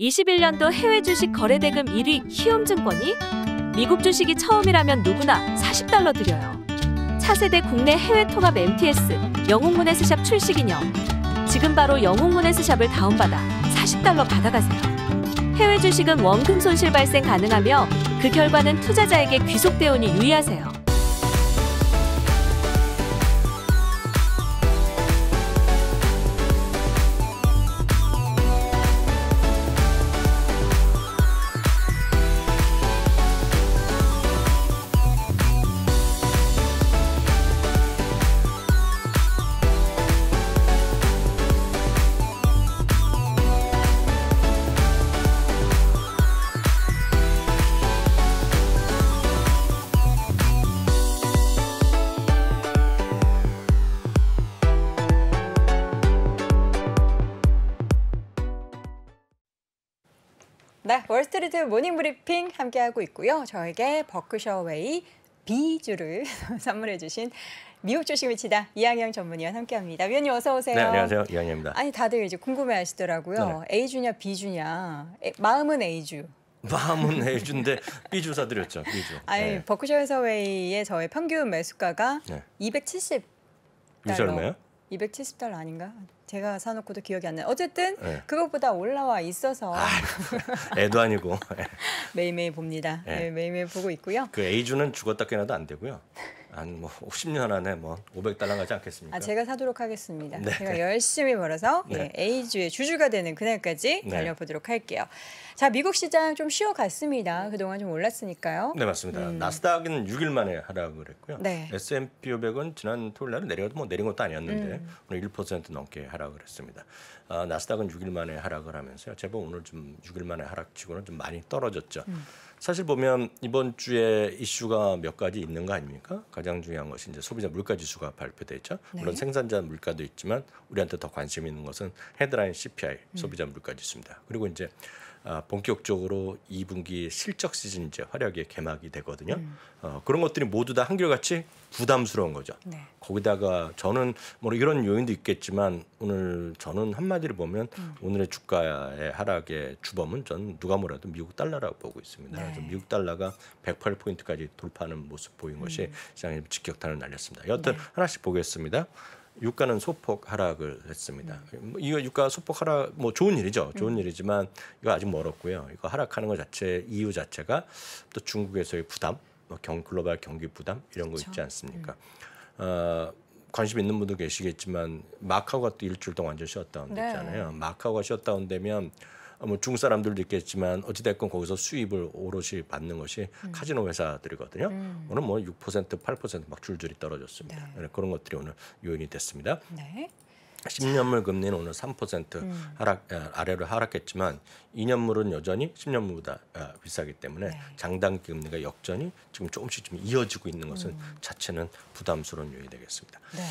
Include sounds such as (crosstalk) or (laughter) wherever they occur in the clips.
21년도 해외 주식 거래대금 1위 희움증권이 미국 주식이 처음이라면 누구나 40달러 드려요. 차세대 국내 해외 통합 MTS 영웅문해스샵 출시 기념. 지금 바로 영웅문해스샵을 다운받아 40달러 받아가세요. 해외 주식은 원금 손실 발생 가능하며 그 결과는 투자자에게 귀속 대운이 유의하세요. 스트리트 모닝 브리핑 함께하고 있고요. 저에게 버크셔웨이 비주를 (laughs) 선물해 주신 미국 주식 을치다 이양영 전문위원 함께합니다. 위원님 어서 오세요. 네, 안녕하세요. 이양영입니다. 아니 다들 이제 궁금해하시더라고요. 네. A 주냐 B 주냐. 마음은 A 주. (laughs) 마음은 A 주인데 B 주 사드렸죠. B 주. 아니 네. 버크셔 웨이의 저의 평균 매수가가 네. 270. 유설매요? 270달러 아닌가? 제가 사놓고도 기억이 안 나요. 어쨌든 네. 그것보다 올라와 있어서 아, 애도 아니고 (laughs) 예. 매일매일 봅니다. 네. 매일매일 보고 있고요. 그 A주는 죽었다 깨나도 안 되고요. 한 뭐 50년 안에 뭐 500달러 가지 않겠습니까? 아, 제가 사도록 하겠습니다. 네. 제가 열심히 벌어서 네. 예, A주의 주주가 되는 그날까지 네. 달려보도록 할게요. 자, 미국 시장 좀 쉬어갔습니다. 그동안 좀 올랐으니까요. 네, 맞습니다. 음. 나스닥은 6일 만에 하락을 했고요. 네. S&P 500은 지난 토요일 날 내려도 뭐 내린 것도 아니었는데 음. 오늘 1% 넘게 하락을 했습니다. 아, 나스닥은 6일 만에 하락을 하면서요. 제법 오늘 좀 6일 만에 하락치고는 좀 많이 떨어졌죠. 음. 사실 보면 이번 주에 이슈가 몇 가지 있는 거 아닙니까? 가장 중요한 것이 이제 소비자 물가 지수가 발표됐죠 네. 물론 생산자 물가도 있지만 우리한테 더 관심 있는 것은 헤드라인 CPI 소비자 물가 지수입니다. 그리고 이제 어, 아, 본격적으로 2분기 실적 시즌 이제 활약의 개막이 되거든요. 음. 어, 그런 것들이 모두 다 한결같이 부담스러운 거죠. 네. 거기다가 저는 뭐 이런 요인도 있겠지만 오늘 저는 한마디로 보면 음. 오늘의 주가의 하락의 주범은 전 누가 뭐라도 미국 달러라고 보고 있습니다. 네. 미국 달러가 108포인트까지 돌파하는 모습 보인 것이 음. 시장에 직격탄을 날렸습니다. 여튼 네. 하나씩 보겠습니다. 유가는 소폭 하락을 했습니다. 뭐 이거 유가 소폭 하락 뭐 좋은 일이죠. 좋은 음. 일이지만 이거 아직 멀었고요. 이거 하락하는 것 자체 이유 자체가 또 중국에서의 부담, 뭐경 글로벌 경기 부담 이런 거 그렇죠. 있지 않습니까? 음. 어, 관심 있는 분도 계시겠지만 마카오가 또 일주일 동안 완전 쉬었다운 됐잖아요. 네. 마카오가 쉬었다운 되면 아, 뭐 중국 사람들도 있겠지만 어찌됐건 거기서 수입을 오롯이 받는 것이 음. 카지노 회사들이거든요. 음. 오늘 뭐6% 8%막 줄줄이 떨어졌습니다. 네. 네. 그런 것들이 오늘 요인이 됐습니다. 네. 10년물 금리는 오늘 3% 음. 하락 아, 아래로 하락했지만 2년물은 여전히 10년물보다 아, 비싸기 때문에 네. 장단 기 금리가 역전이 지금 조금씩 좀 이어지고 있는 것은 음. 자체는 부담스러운 요인이 되겠습니다. 네.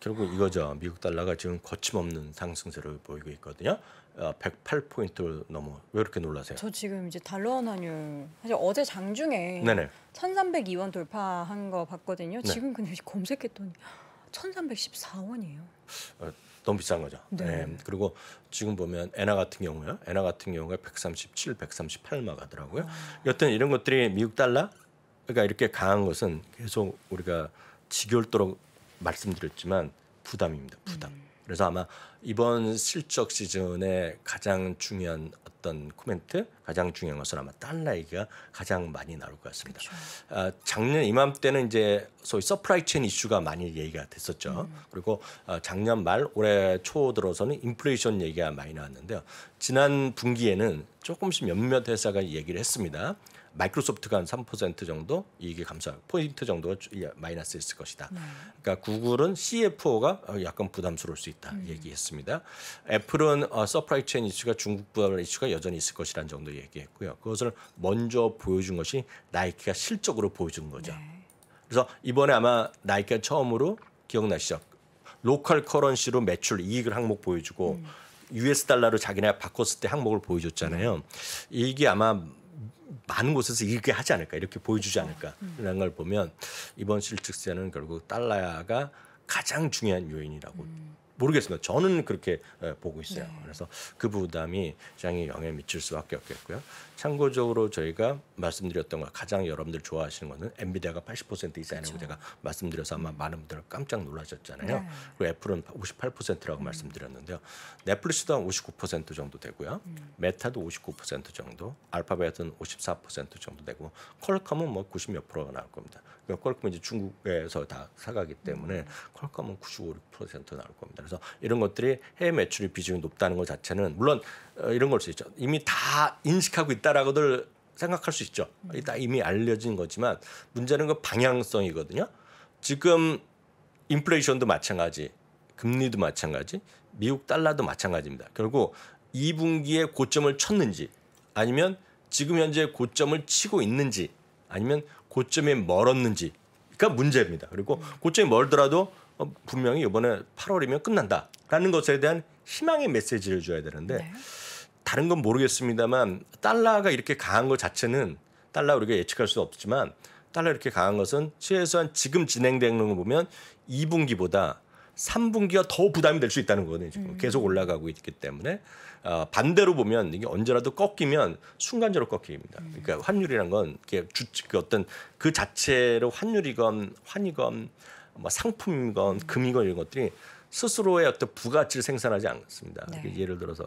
결국 이거죠. 미국 달러가 지금 거침없는 상승세를 보이고 있거든요. 108포인트 어, 를 넘어. 왜 이렇게 놀라세요? 저 지금 이제 달러 환율 사실 어제 장중에 네네. 1,302원 돌파한 거 봤거든요. 네. 지금 근데 검색했더니 1,314원이에요. 어, 너무 비싼 거죠. 네. 네. 그리고 지금 보면 엔화 같은 경우요. 엔화 같은 경우가 137, 138막 하더라고요. 아. 여튼 이런 것들이 미국 달러 그러니까 이렇게 강한 것은 계속 우리가 지겨울도록 말씀드렸지만 부담입니다. 부담. 음. 그래서 아마 이번 실적 시즌에 가장 중요한 어떤 코멘트, 가장 중요한 것은 아마 달러 얘기가 가장 많이 나올 것 같습니다. 그렇죠. 아, 작년 이맘때는 이제 소위 서프라이 체인 이슈가 많이 얘기가 됐었죠. 음. 그리고 아, 작년 말 올해 초 들어서는 인플레이션 얘기가 많이 나왔는데요. 지난 분기에는 조금씩 몇몇 회사가 얘기를 했습니다. 마이크로소프트가 한 3% 정도 이익이 감소 포인트 정도가 예, 마이너스였을 것이다. 네. 그러니까 구글은 CFO가 어, 약간 부담스러울 수 있다 음. 얘기했습니다. 애플은 어, 서프라이 체인 이슈가 중국 부담 이슈가 여전히 있을 것이라는 정도 얘기했고요. 그것을 먼저 보여준 것이 나이키가 실적으로 보여준 거죠. 네. 그래서 이번에 아마 나이키가 처음으로 기억나시죠? 로컬 커런시로 매출 이익을 항목 보여주고 음. US 달러로 자기네 가 바꿨을 때 항목을 보여줬잖아요. 네. 이게 아마 많은 곳에서 이렇게 하지 않을까 이렇게 보여주지 않을까라는 걸 보면 이번 실측세는 결국 달러가 가장 중요한 요인이라고 음. 모르겠습니다. 저는 그렇게 예, 보고 있어요. 네. 그래서 그 부담이 시장에 영향을 미칠 수밖에 없겠고요. 참고적으로 저희가 말씀드렸던 거 가장 여러분들 좋아하시는 거는 엔비디아가 80% 이상이라고 그렇죠. 제가 말씀드려서 아마 많은 분들 깜짝 놀라셨잖아요. 네. 그리고 애플은 58%라고 음. 말씀드렸는데요. 넷플릭스도 한59% 정도 되고요. 음. 메타도 59% 정도, 알파벳은 54% 정도 되고 퀄컴은 뭐90몇 프로가 나올 겁니다. 몇 걸음은 이제 중국에서 다 사가기 때문에 퀄컴은 95, 6% 나올 겁니다. 그래서 이런 것들이 해외 매출이 비중이 높다는 것 자체는 물론 어, 이런 걸 수 있죠. 이미 다 인식하고 있다라고들 생각할 수 있죠. 음. 다 이미 알려진 거지만 문제는 그 방향성이거든요. 지금 인플레이션도 마찬가지, 금리도 마찬가지, 미국 달러도 마찬가지입니다. 결국 2분기에 고점을 쳤는지 아니면 지금 현재 고점을 치고 있는지 아니면 고점이 멀었는지 그러니까 문제입니다. 그리고 고점이 멀더라도 어, 분명히 이번에 8월이면 끝난다라는 것에 대한 희망의 메시지를 줘야 되는데 네. 다른 건 모르겠습니다만 달러가 이렇게 강한 것 자체는 달러 우리가 예측할 수는 없지만 달러 이렇게 강한 것은 최소한 지금 진행되는 걸 보면 2분기보다 3분기가 더 부담이 될 수 있다는 거거든요. 지금 음. 계속 올라가고 있기 때문에 어, 반대로 보면 이게 언제라도 꺾이면 순간적으로 꺾입니다. 음. 그러니까 환율이란 건 이게 주, 그 어떤 그 자체로 환율이건 환이건 뭐 상품이건 음. 금이건 이런 것들이 스스로의 어떤 부가치를 생산하지 않습니다. 네. 예를 들어서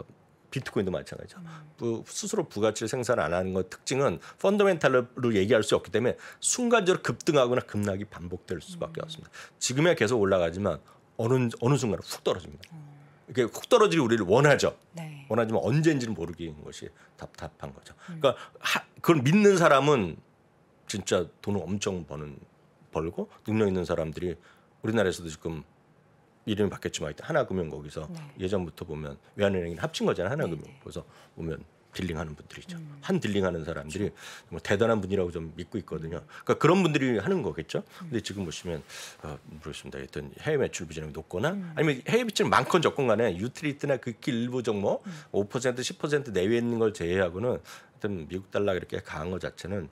비트코인도 마찬가지죠. 음. 스스로 부가치를 생산 안 하는 것 특징은 펀더멘탈로 얘기할 수 없기 때문에 순간적으로 급등하거나 급락이 반복될 수밖에 음. 없습니다. 지금에 계속 올라가지만 어느 어느 순간에 훅 떨어집니다. 음. 이게 훅 떨어지기 우리를 원하죠. 네. 원하지만 언제인지는 모르기인 것이 답답한 거죠. 음. 그러니까 하, 그걸 믿는 사람은 진짜 돈을 엄청 버는 벌고 능력 있는 사람들이 우리나라에서도 지금 이름이 바뀌었지만 하나금융 거기서 네. 예전부터 보면 외환은행이 합친 거잖아요. 하나금융. 네. 네. 그래서 보면 딜링하는 분들이죠. 음. 한 딜링하는 사람들이 뭐 대단한 분이라고 좀 믿고 있거든요. 그러니까 그런 분들이 하는 거겠죠. 음. 근데 지금 보시면 어, 모르겠습니다. 어떤 해외 매출 비중이 높거나 음. 아니면 해외 매출 많건 적건간에 유틸리티나 극히 그 일부 종목 뭐 음. 5% 10% 내외 있는 걸 제외하고는 하여튼 미국 달러 이렇게 강한 것 자체는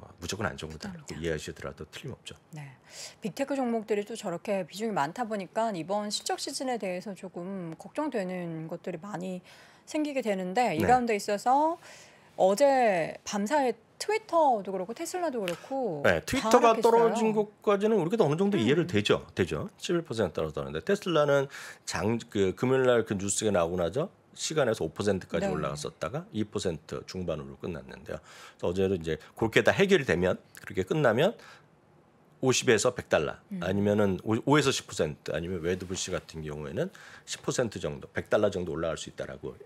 어, 무조건 안 좋은 거다. 이해하시더라도 틀림없죠. 네. 빅테크 종목들이 또 저렇게 비중이 많다 보니까 이번 실적 시즌에 대해서 조금 걱정되는 것들이 많이 생기게 되는데 이 네. 가운데 있어서 어제 밤사이 트위터도 그렇고 테슬라도 그렇고 네, 트위터가 떨어진 것까지는 우리가 어느 정도 음. 이해를 되죠. 되죠. 11% 떨어졌는데 테슬라는 장 그 금요일 날그 뉴스가 나오고 나죠. 시간에서 5%까지 네. 올라갔었다가 2% 중반으로 끝났는데요. 어제는 이제 그렇게 다해결 되면 그렇게 끝나면 50에서 100달러 음. 아니면은 5에서 10% 아니면 웨드부시 같은 경우에는 10% 정도 100달러 정도 올라갈 수 있다라고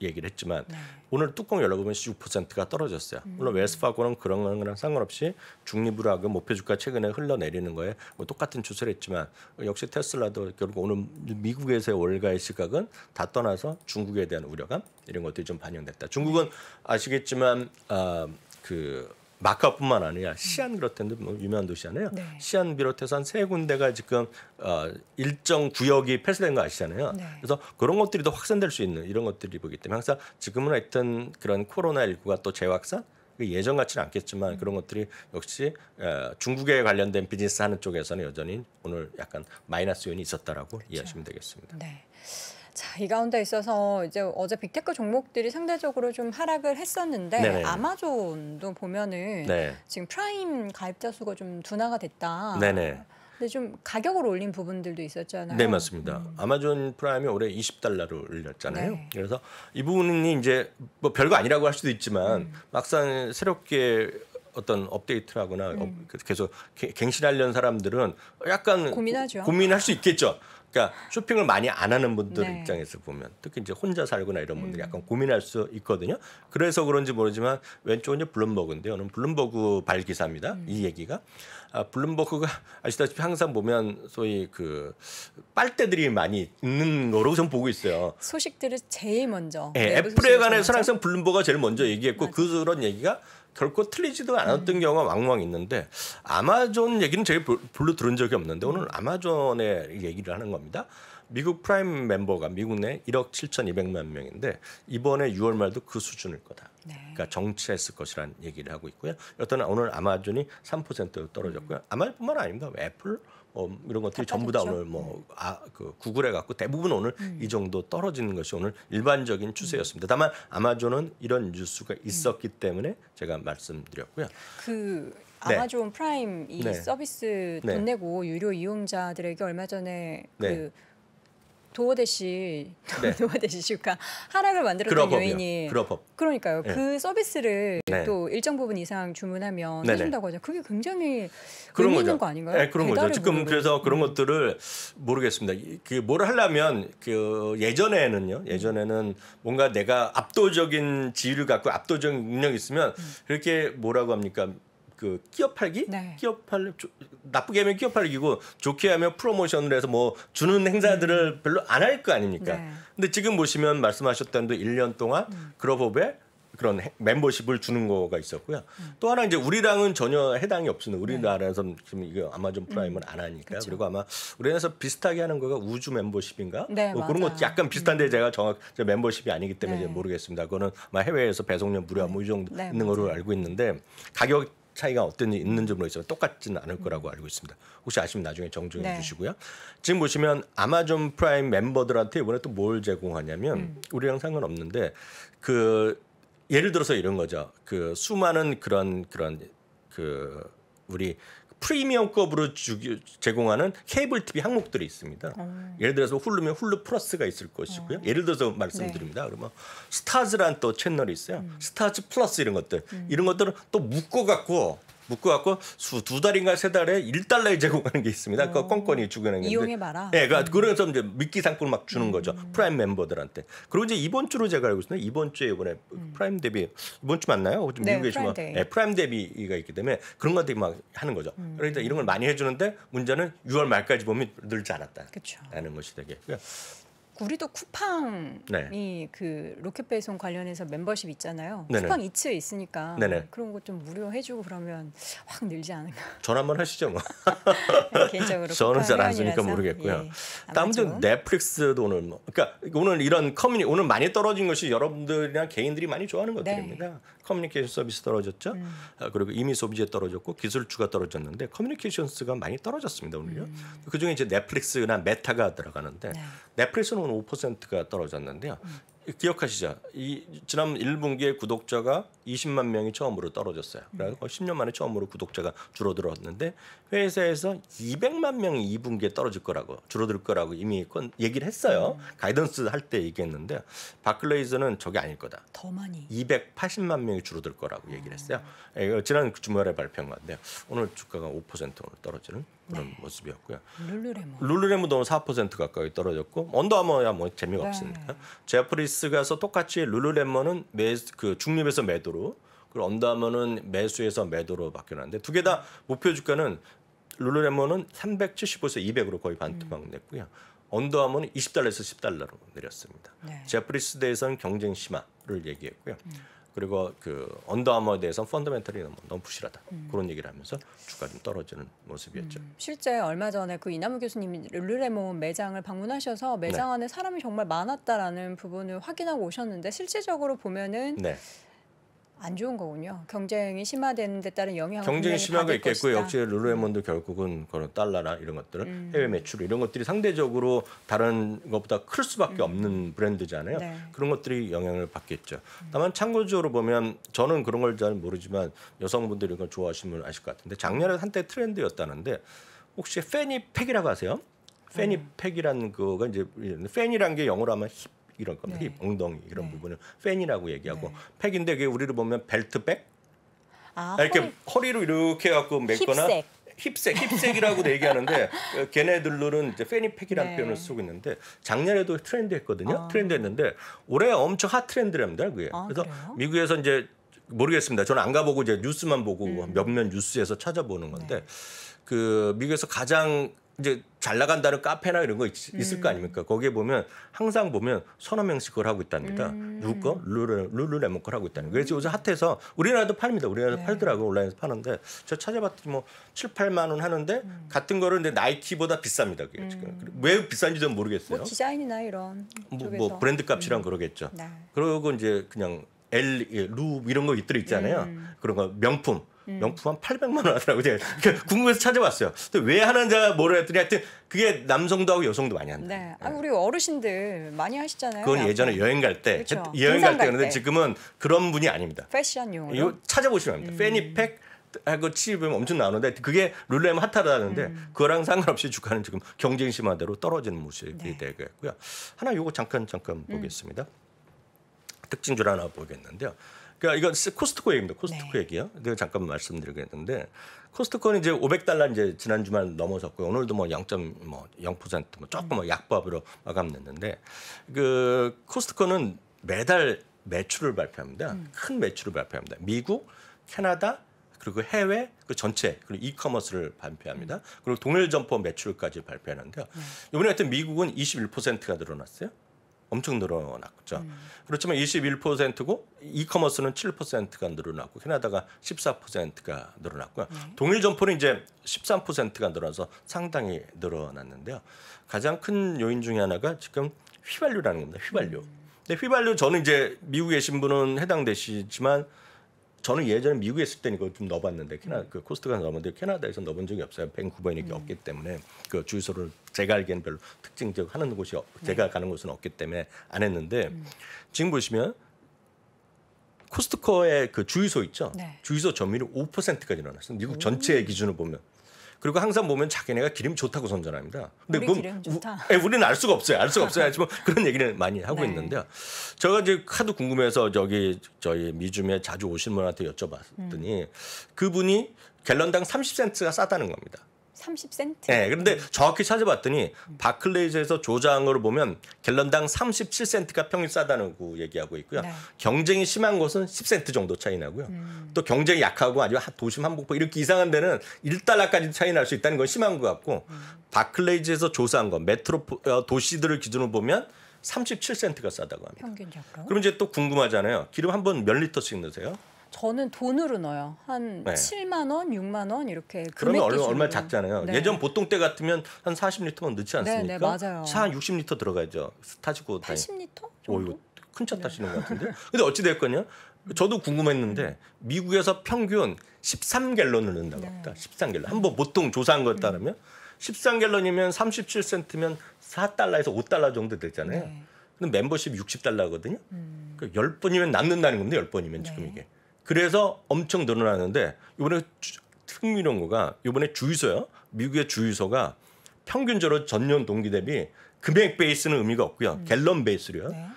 얘기를 했지만 네. 오늘 뚜껑 열어보면 16%가 떨어졌어요. 음. 물론 웰스파고는 그런 거랑 상관없이 중립으로 하고 목표 주가 최근에 흘러내리는 거에 뭐 똑같은 추세를 했지만 역시 테슬라도 결국 오늘 미국에서의 월가의 시각은 다 떠나서 중국에 대한 우려감 이런 것들이 좀 반영됐다. 중국은 아시겠지만 아그 마카뿐만 아니라 시안 그렇텐데 뭐 유명한 도시잖아요. 네. 시안 비롯해서 한세 군데가 지금 어, 일정 구역이 폐쇄된 거 아시잖아요. 네. 그래서 그런 것들이 더 확산될 수 있는 이런 것들이 보기 때문에 항상 지금은 하여튼 그런 코로나19가 또 재확산 그 예전 같지는 않겠지만 음. 그런 것들이 역시 에, 중국에 관련된 비즈니스 하는 쪽에서는 여전히 오늘 약간 마이너스 요인이 있었다라고 그렇죠. 이해하시면 되겠습니다. 네. 자, 이 가운데 있어서 이제 어제 빅테크 종목들이 상대적으로 좀 하락을 했었는데 네네. 아마존도 보면은 네. 지금 프라임 가입자 수가 좀 둔화가 됐다. 네네. 근데 좀 가격을 올린 부분들도 있었잖아요. 네, 맞습니다. 음. 아마존 프라임이 올해 2 0달러를 올렸잖아요. 네. 그래서 이 부분이 이제 뭐 별거 아니라고 할 수도 있지만 음. 막상 새롭게 어떤 업데이트하거나 음. 그 계속 갱신하려는 사람들은 약간 고민하죠. 고민할 수 있겠죠. 그러니까 쇼핑을 많이 안 하는 분들 네. 입장에서 보면 특히 이제 혼자 살거나 이런 분들이 음. 약간 고민할 수 있거든요. 그래서 그런지 모르지만 왼쪽은 이제 블룸버그인데요. 오 블룸버그 발기사입니다. 음. 이 얘기가 아, 블룸버그가 아시다시피 항상 보면 소위 그 빨대들이 많이 있는 거로 좀 보고 있어요. 소식들을 제일 먼저. 네, 애플에 관해서 항상 블룸버그가 제일 먼저 얘기했고 맞아. 그 그런 얘기가 결코 틀리지도 음. 않았던 음. 경우가 왕왕 있는데 아마존 얘기는 제가 별로 들은 적이 없는데 오늘 음. 아마존의 얘기를 하는 겁니다. 미국 프라임 멤버가 미국 내 1억 7,200만 명인데 이번에 6월 말도 그 수준일 거다. 네. 그러니까 정체했을 것이라는 얘기를 하고 있고요. 여튼 오늘 아마존이 3%로 떨어졌고요. 음. 아마존뿐만 아닙니다. 뭐 애플, 어, 이런 것들이 전부 다 오늘 뭐 네. 아, 그 구글에 갖고 대부분 오늘 음. 이 정도 떨어지는 것이 오늘 일반적인 음. 추세였습니다. 다만 아마존은 이런 뉴스가 있었기 음. 때문에 제가 말씀드렸고요. 그 네. 아마존 프라임 이 네. 서비스 네. 돈 네. 내고 유료 이용자들에게 얼마 전에 그 도어대시 네. (laughs) 도어대시 주가 하락을 만들었던 그러요인이 그러법. 그러니까요. 네. 그 서비스를 네. 또 일정 부분 이상 주문하면 해준다고 하죠. 그게 굉장히 그런 의미 거죠. 있는 거 아닌가요? 네, 그런 거죠. 지금 부분을. 그래서 그런 음. 것들을 모르겠습니다. 그 뭘 하려면 그 예전에는요. 예전에는 뭔가 내가 압도적인 지위를 갖고 압도적인 능력이 있으면 음. 그렇게 뭐라고 합니까? 그 끼어 팔기, 네. 끼어 팔 나쁘게 하면 끼어 팔기고 좋게 하면 프로모션을 해서 뭐 주는 행사들을 음. 별로 안 할 거 아닙니까? 네. 근데 지금 보시면 말씀하셨던 대로 그 1년 동안 음. 그로법에 그런 멤버십을 주는 거가 있었고요. 음. 또 하나 이제 우리랑은 전혀 해당이 없는 으 우리나라에서 네. 지금 이거 아마존 프라임은 음. 안 하니까 그리고 아마 우리나라에서 비슷하게 하는 거가 우주 멤버십인가? 네, 뭐 그런 것 약간 비슷한데 음. 제가 정확 제 멤버십이 아니기 때문에 네. 모르겠습니다. 그거는 아 해외에서 배송료 무료 네. 뭐이 정도 네, 있는 거로 알고 있는데 가격 차이가 어떤 지 있는지 모르겠어요. 똑같지는 않을 거라고 알고 있습니다. 혹시 아시면 나중에 정정해 네. 주시고요. 지금 보시면 아마존 프라임 멤버들한테 이번에 또 뭘 제공하냐면 음. 우리랑 상관없는데 그 예를 들어서 이런 거죠. 그 수많은 그런 그런 그 우리 프리미엄급으로 주, 제공하는 케이블 TV 항목들이 있습니다. 음. 예를 들어서 훌루면 훌루 플러스가 있을 것이고요. 음. 예를 들어서 말씀드립니다. 네. 그러면 스타즈란 또 채널이 있어요. 음. 스타즈 플러스 이런 것들. 음. 이런 것들은 또 묶어 갖고 묶어갖고 수두 달인가 세 달에 1달러에 제공하는 게 있습니다. 그거 껌껌이 어, 주 하는 게. 이용해봐라. 예, 네, 그 그래서 음. 이제 미끼 상품막 주는 음. 거죠. 음. 프라임 멤버들한테. 그리고 이제 이번 주로 제가 알고 있습니다. 이번 주에 이번에 음. 프라임 데뷔 이번 주 맞나요? 지금 네, 미국에 지금 프라임, 네, 프라임 데뷔가 있기 때문에 그런 것들이 막 하는 거죠. 음. 그러니까 이런 걸 많이 해주는데 문제는 6월 말까지 보면 늘지 않았다. 그쵸. 라는 것이 되게. 그러니까 우리도 쿠팡이 네. 그 로켓 배송 관련해서 멤버십 있잖아요. 네네. 쿠팡 이츠 에 있으니까 네네. 그런 거 좀 무료해주고 그러면 확 늘지 않을까. (laughs) 전 한번 하시죠 뭐. 네, 개인적으로 (laughs) 저는 잘 안 쓰니까 모르겠고요. 예, 예. 다음은 넷플릭스도 오늘 뭐, 그러니까 오늘 이런 커뮤니 오늘 많이 떨어진 것이 여러분들이나 개인들이 많이 좋아하는 것들입니다. 네. 커뮤니케이션 서비스 떨어졌죠. 음. 아, 그리고 이미 소비재 떨어졌고 기술주가 떨어졌는데 커뮤니케이션스가 많이 떨어졌습니다 오늘요. 음. 그중에 이제 넷플릭스나 메타가 들어가는데 네. 넷플릭스는 오늘 5%가 떨어졌는데요. 음. 기억하시죠? 이 지난 1분기에 구독자가 20만 명이 처음으로 떨어졌어요. 그래서 10년 만에 처음으로 구독자가 줄어들었는데 회사에서 200만 명이 2분기에 떨어질 거라고 줄어들 거라고 이미 건 얘기를 했어요. 음. 가이던스 할 때 얘기했는데 바클레이즈는 저게 아닐 거다. 더 많이 280만 명이 줄어들 거라고 얘기를 했어요. 음. 지난 주말에 발표한 건데 오늘 주가가 5% 오늘 떨어지는 네. 그런 네. 모습이었고요. 룰루레몬. 룰루레몬도 4% 가까이 떨어졌고 언더아머야 뭐 재미가 네. 없으니까 제프리스가서 똑같이 룰루레몬은 매그 중립에서 매도로 그리고 언더아머는 매수에서 매도로 바뀌었는데 두 개 다 목표 주가는 룰루레몬은 375에서 200으로 거의 반토막 음. 냈고요. 언더아머는 20달러에서 10달러로 내렸습니다. 네. 제프리스 대에서는 경쟁 심화를 얘기했고요. 음. 그리고 그 언더아머에 대해서는 펀더멘털이 너무, 너무 부실하다 음. 그런 얘기를 하면서 주가 좀 떨어지는 모습이었죠. 음. 실제 얼마 전에 그 이남우 교수님이 룰루레몬 매장을 방문하셔서 매장 네. 안에 사람이 정말 많았다라는 부분을 확인하고 오셨는데 실질적으로 보면은 네. 안 좋은 거군요. 경쟁이 심화되는 데 따른 영향을 경쟁이 심화가 있겠고 것 역시 룰루레몬도 음. 결국은 그런 달러나 이런 것들 음. 해외 매출 이런 것들이 상대적으로 다른 것보다 클 수밖에 음. 없는 브랜드잖아요. 네. 그런 것들이 영향을 받겠죠. 음. 다만 참고적으로 보면 저는 그런 걸 잘 모르지만 여성분들이 이걸 좋아하시면 아실 것 같은데 작년에 한때 트렌드였다는데 혹시 페니팩이라고 아세요? 음. 페니팩이라는 그거 가 이제 예, 페니는게 영어로 하면 힙 이런 겁니다. 네. 엉덩이 이런 네. 부분을 팬이라고 얘기하고 네. 팩인데 그게 우리를 보면 벨트백 아, 아 이렇게 허리. 로 이렇게 갖고 맺거나 힙색. 힙색, 힙색이라고도 (laughs) 얘기하는데 어, 걔네들로는 이제 페니팩이라는 네. 표현을 쓰고 있는데 작년에도 트렌드했거든요. 아. 트렌드했는데 올해 엄청 핫 트렌드랍니다. 그게 아, 그래서 그래요? 미국에서 이제 모르겠습니다. 저는 안 가보고 이제 뉴스만 보고 음. 몇몇 뉴스에서 찾아보는 건데 네. 그 미국에서 가장 이제 잘 나간다는 카페나 이런 거 있, 음. 을거 아닙니까? 거기에 보면 항상 보면 서너 명씩 그걸 하고 있답니다. 음. 누구 거? 룰루, 룰루레몬 걸 하고 있다는 그래서 요새 핫해서 우리나라도 팔 팝니다. 우리나라도 네. 팔더라고 온라인에서 파는데 저 찾아봤더니 뭐 7, 8만 원 하는데 음. 같은 거를 근데 나이키보다 비쌉니다. 그게 지금. 음. 왜 비싼지 는 모르겠어요. 뭐 디자인이나 이런 뭐, 뭐 브랜드 값이랑 음. 그러겠죠. 네. 그러고 이제 그냥 엘, 예, 루 이런 거 있들 있잖아요. 그런 거 명품. 음. 명품 한 800만 원 하더라고요. 제가 그러니까 궁금해서 찾아봤어요. 근데 왜 하는지 모르겠더니 하여튼 그게 남성도 하고 여성도 많이 한다. 네. 아, 우리 어르신들 많이 하시잖아요. 그건 예전에 여행 갈 때, 그렇죠. 여행 갈때 그런데 지금은 그런 분이 아닙니다. 패션용으로. 찾아보시면 합니다. 음. 페니팩 하고 치입하면 엄청 나오는데 그게 룰레면 핫하다는데 음. 그거랑 상관없이 주가는 지금 경쟁 심화대로 떨어지는 모습이 네. 되겠고요. 하나 요거 잠깐 잠깐 음. 보겠습니다. 특징 줄 하나 보겠는데요. 그러니까 이건 코스트코 얘기입니다. 코스트코 네. 얘기요. 내가 그 잠깐 말씀드리겠는데 코스트코는 이제 500달러 이제 지난 주말 넘어섰고 요 오늘도 뭐 0.0%뭐 뭐 조금 뭐 약밥으로 마감됐는데 그 코스트코는 매달 매출을 발표합니다. 음. 큰 매출을 발표합니다. 미국, 캐나다, 그리고 해외 그 전체 그리고 이커머스를 발표합니다. 음. 그리고 동일 점포 매출까지 발표하는데요. 음. 이번에 하여튼 미국은 21%가 늘어났어요. 엄청 늘어났죠. 음. 그렇지만 21%고 이커머스는 7%가 늘어났고 캐나다가 14%가 늘어났고요. 음. 동일 점포는 이제 13%가 늘어서 상당히 늘어났는데요. 가장 큰 요인 중에 하나가 지금 휘발유라는 겁니다. 휘발유. 음. 근데 휘발유 저는 이제 미국에 계신 분은 해당되시지만 저는 예전에 미국에 있을 때는 이걸 좀 넣어봤는데 캐나 음. 그 코스트가 넣었는데 캐나다에서 넣어본 적이 없어요. 밴쿠버에 이게 음. 없기 때문에 그 주유소를 제가 알기에는 별로 특징적 하는 곳이 네. 제가 네. 가는 곳은 없기 때문에 안 했는데 음. 지금 보시면 코스트코의 그 주유소 있죠. 네. 주유소 점유율이 5%까지 늘어났어요. 미국 전체 의 기준을 보면 그리고 항상 보면 자기네가 기름 좋다고 선전합니다. 근데 우리 그건 뭐 우, 에, 예, 우리는 알 수가 없어요. 알 수가 없어요. 하지만 (laughs) 그런 얘기를 많이 하고 네. 있는데요. 제가 이제 카드 궁금해서 저기 저희 미줌에 자주 오신 분한테 여쭤봤더니 음. 그분이 갤런당 30센트가 싸다는 겁니다. 30센트. 네, 그런데 정확히 찾아봤더니 바클레이즈에서 조장으로 보면 갤런당 37센트가 평일 싸다는거 얘기하고 있고요. 네. 경쟁이 심한 곳은 10센트 정도 차이 나고요. 음. 또 경쟁이 약하고 아니면 도심 한복판 이렇게 이상한 데는 1달러까지 차이 날 수 있다는 건 심한 것 같고 음. 바클레이즈에서 조사한 건 메트로 어, 도시들을 기준으로 보면 37센트가 싸다고 합니다. 평균적으로. 그럼 이제 또 궁금하잖아요. 기름 한 번 몇 리터씩 넣으세요? 저는 돈으로 넣어요. 한 네. 7만 원, 6만 원 이렇게. 그러면 얼마, 얼마 작잖아요. 네. 예전 보통 때 같으면 한 40리터만 넣지 않습니까? 네, 네 맞아요. 차한 60리터 들어가죠. 야 타시고 80리터? 오, 이거 큰차 네. 타시는 것 같은데. 근데 어찌 됐건요. 저도 궁금했는데 미국에서 평균 13갤런을 넣는다고 네. 합니다. 13갤런. 한번 보통 조사한 것 따르면 13갤런이면 37센트면 4달러에서 5달러 정도 되잖아요. 네. 근데 멤버십 60달러거든요. 음. 그러니까 10번이면 남는다는 건데 10번이면 지금 이게. 그래서 엄청 늘어났는데 이번에 흥미로운 거가 이번에 주유소요. 미국의 주유소가 평균적으로 전년 동기 대비 금액 베이스는 의미가 없고요. 음. 갤런 베이스로요. 네.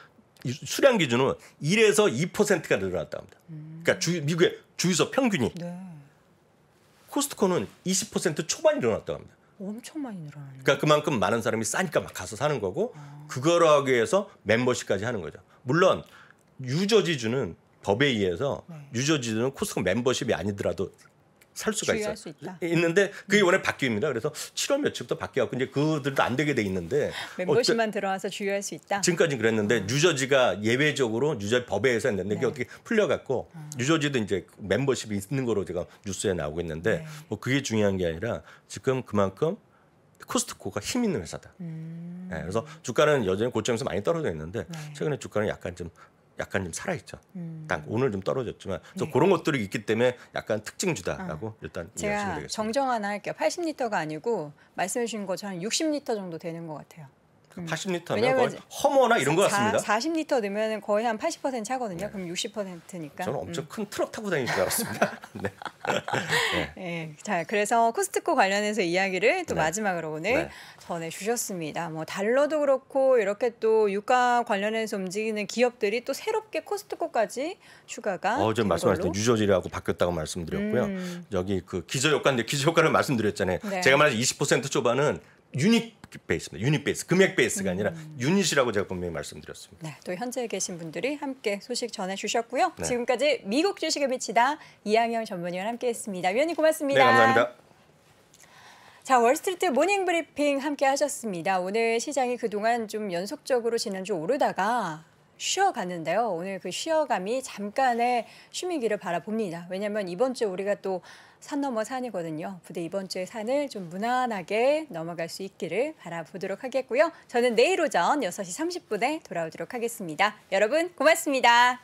수량 기준은 1에서 2%가 늘어났다합니다 음. 그러니까 주, 미국의 주유소 평균이 네. 코스트코는 20% 초반이 늘어났다고 합니다. 엄청 많이 늘어났네요. 그러니까 그만큼 많은 사람이 싸니까 막 가서 사는 거고 아. 그거로 하기 위해서 멤버십까지 하는 거죠. 물론 유저 지주는 법에 의해서 네. 유저지들은 코스코 멤버십이 아니더라도 살 수가 있어요. 수 있는데 그게 원래 음. 바뀝니다. 그래서 7월 며칠부터 바뀌었고 이제 그들도 안 되게 돼 있는데 멤버십만 들어와서 주유할 수 있다. 지금까지 그랬는데 음. 유저지가 예외적으로 유저 지 법에 의해서 했는데 이게 네. 어떻게 풀려갖고 음. 유저지도 이제 멤버십이 있는 거로 제가 뉴스에 나오고 있는데 네. 뭐 그게 중요한 게 아니라 지금 그만큼 코스트코가 힘 있는 회사다. 음. 네, 그래서 주가는 여전히 고점에서 많이 떨어져 있는데 네. 최근에 주가는 약간 좀 약간 좀 살아있죠. 음. 딱 오늘 좀 떨어졌지만 그래 네. 그런 것들이 있기 때문에 약간 특징주다라고 아. 일단 이해하시면 되겠습니다. 정정 하나 할게요. 80리터가 아니고 말씀해 주신 것처럼 60리터 정도 되는 것 같아요. 80리터면 거의 허머나 이런 거 같습니다. 40리터 되면 거의 한 80% 차거든요. 네. 그럼 60%니까. 저는 엄청 음. 큰트럭 타고 다니는 줄 알았습니다. (laughs) 네. 네. 네. 자, 그래서 코스트코 관련해서 이야기를 또 네. 마지막으로 오늘 네. 전해주셨습니다. 뭐 달러도 그렇고 이렇게 또 유가 관련해서 움직이는 기업들이 또 새롭게 코스트코까지 추가가 어제 말씀하셨던 유저질라고 바뀌었다고 말씀드렸고요. 음. 여기 그 기저효과인데 기저효과를 말씀드렸잖아요. 네. 제가 말한 20% 초반은 유닛 베이스입니다. 유닛 베이스, 금액 베이스가 아니라 음. 유닛이라고 제가 분명히 말씀드렸습니다. 네, 또현재 계신 분들이 함께 소식 전해주셨고요. 네. 지금까지 미국 주식에 미치다 이양영 전문위원 함께했습니다. 위원님 고맙습니다. 네, 감사합니다. 자, 월스트리트 모닝 브리핑 함께 하셨습니다. 오늘 시장이 그동안 좀 연속적으로 지난주 오르다가 쉬어갔는데요. 오늘 그 쉬어감이 잠깐의 쉼이기를 바라봅니다. 왜냐하면 이번 주 우리가 또 산 넘어 산이거든요. 부디 이번 주의 산을 좀 무난하게 넘어갈 수 있기를 바라보도록 하겠고요. 저는 내일 오전 6시 30분에 돌아오도록 하겠습니다. 여러분 고맙습니다.